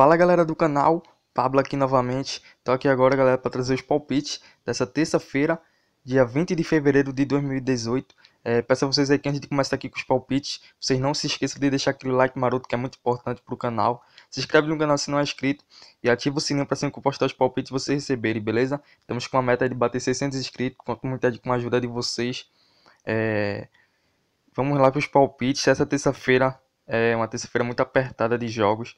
Fala galera do canal, Pablo aqui novamente. Tô aqui agora, galera, para trazer os palpites dessa terça-feira, dia 20 de fevereiro de 2018. É, peço a vocês aí que antes de começar aqui com os palpites, vocês não se esqueçam de deixar aquele like maroto que é muito importante para o canal. Se inscreve no canal se não é inscrito e ativa o sininho para sempre que postar os palpites vocês receberem, beleza? Estamos com a meta de bater 600 inscritos, conto muito é com a ajuda de vocês. É... Vamos lá para os palpites. Essa terça-feira é uma terça-feira muito apertada de jogos.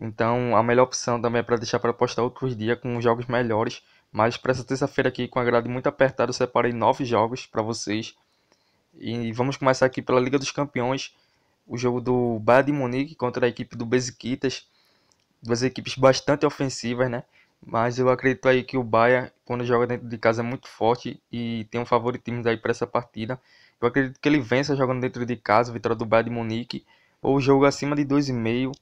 Então a melhor opção também é para deixar para postar outros dias com jogos melhores. Mas para essa terça-feira aqui, com a grade muito apertada, eu separei nove jogos para vocês. E vamos começar aqui pela Liga dos Campeões. O jogo do Bayern de Munique contra a equipe do Besiktas. Duas equipes bastante ofensivas, né? Mas eu acredito aí que o Bahia, quando joga dentro de casa, é muito forte e tem um favoritismo aí para essa partida. Eu acredito que ele vença jogando dentro de casa, vitória do Bayern de Munique, ou jogo acima de 2,5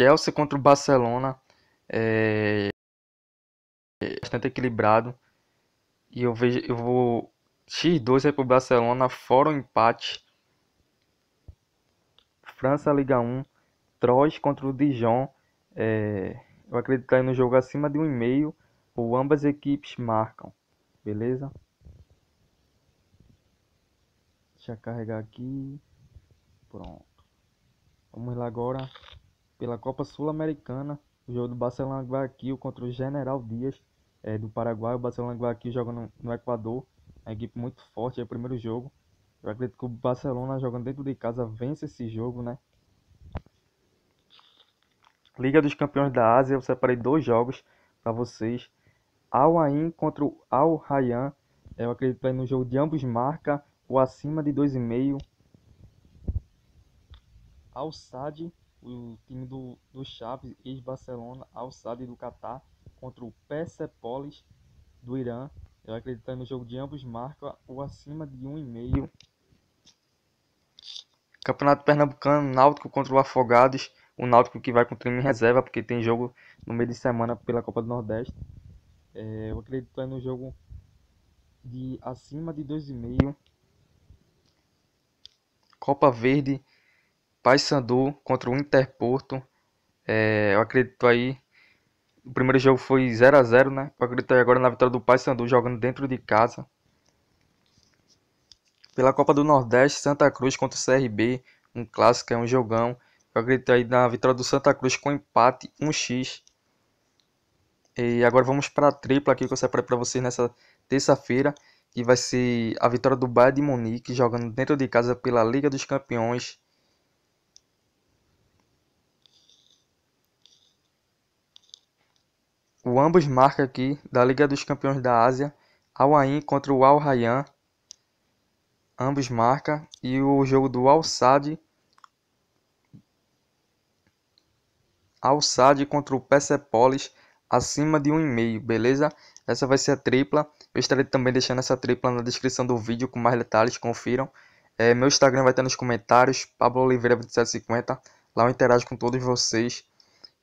Chelsea contra o Barcelona é, é, bastante equilibrado. E eu vejo, eu vou X2 aí pro Barcelona fora o empate. França Liga 1, Troyes contra o Dijon. É, eu acredito tá aí no jogo acima de 1,5. Ou ambas equipes marcam. Beleza? Deixa eu carregar aqui. Pronto. Vamos lá agora pela Copa Sul-Americana. O jogo do Barcelona Guayaquil contra o General Dias é, do Paraguai. O Barcelona Guayaquil joga no, no Equador. a equipe muito forte, é o primeiro jogo. Eu acredito que o Barcelona jogando dentro de casa vence esse jogo, né? Liga dos Campeões da Ásia, eu separei dois jogos para vocês. Al Ain contra o Al Rayyan. Eu acredito que tá no jogo de ambos marca o acima de 2,5. Al Sad o time do, do Chaves, ex-Barcelona, alçado do Catar, contra o Persepolis do Irã. Eu acredito no jogo de ambos marca o acima de 1,5. Campeonato Pernambucano, Náutico contra o Afogados. O Náutico que vai com o time em reserva, porque tem jogo no meio de semana pela Copa do Nordeste. É, eu acredito no jogo de acima de 2,5. Copa Verde, Paysandu contra o Interporto. É, eu acredito aí. O primeiro jogo foi 0 a 0 né? Eu acredito aí agora na vitória do Paysandu jogando dentro de casa. Pela Copa do Nordeste, Santa Cruz contra o CRB. Um clássico, é um jogão. Eu acredito aí na vitória do Santa Cruz com empate 1x. E agora vamos para a tripla aqui que eu separei para vocês nessa terça-feira. Que vai ser a vitória do Bayern de Munique jogando dentro de casa pela Liga dos Campeões O ambos marca aqui da Liga dos Campeões da Ásia, Al Ain contra o Al Rayyan. Ambos marca e o jogo do Al Sadd Al Sadd contra o Persepolis acima de 1,5, beleza? Essa vai ser a tripla. Eu estarei também deixando essa tripla na descrição do vídeo com mais detalhes, confiram. É, meu Instagram vai estar nos comentários, Pablo Oliveira 2750. Lá eu interajo com todos vocês.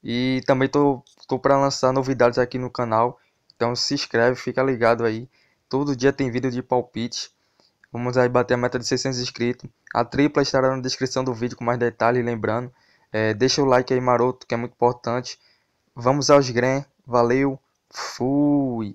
E também tô, tô para lançar novidades aqui no canal. Então se inscreve, fica ligado aí. Todo dia tem vídeo de palpite. Vamos aí bater a meta de 600 inscritos. A tripla estará na descrição do vídeo com mais detalhes, lembrando. É, deixa o like aí maroto, que é muito importante. Vamos aos grãs. Valeu. Fui.